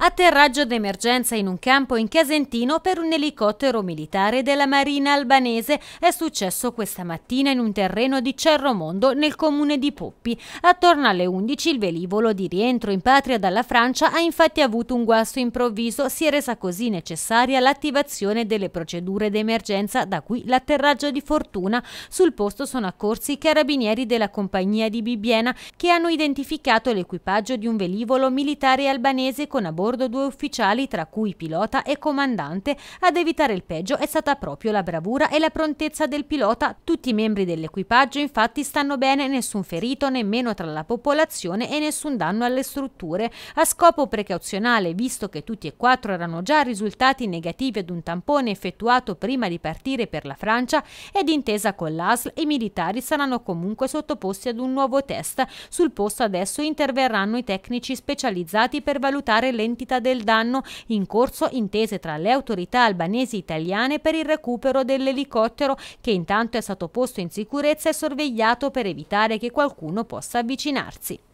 Atterraggio d'emergenza in un campo in Casentino per un elicottero militare della Marina albanese è successo questa mattina in un terreno di Cerromondo nel comune di Poppi. Attorno alle 11 il velivolo di rientro in patria dalla Francia ha infatti avuto un guasto improvviso, si è resa così necessaria l'attivazione delle procedure d'emergenza, da qui l'atterraggio di fortuna. Sul posto sono accorsi i carabinieri della compagnia di Bibiena che hanno identificato l'equipaggio di un velivolo militare albanese con a bordo bordo due ufficiali, tra cui pilota e comandante. Ad evitare il peggio è stata proprio la bravura e la prontezza del pilota. Tutti i membri dell'equipaggio infatti stanno bene, nessun ferito, nemmeno tra la popolazione e nessun danno alle strutture. A scopo precauzionale, visto che tutti e quattro erano già risultati negativi ad un tampone effettuato prima di partire per la Francia, ed intesa con l'ASL i militari saranno comunque sottoposti ad un nuovo test. Sul posto adesso interverranno i tecnici specializzati per valutare l'entità l'entità del danno in corso intese tra le autorità albanesi e italiane per il recupero dell'elicottero che intanto è stato posto in sicurezza e sorvegliato per evitare che qualcuno possa avvicinarsi.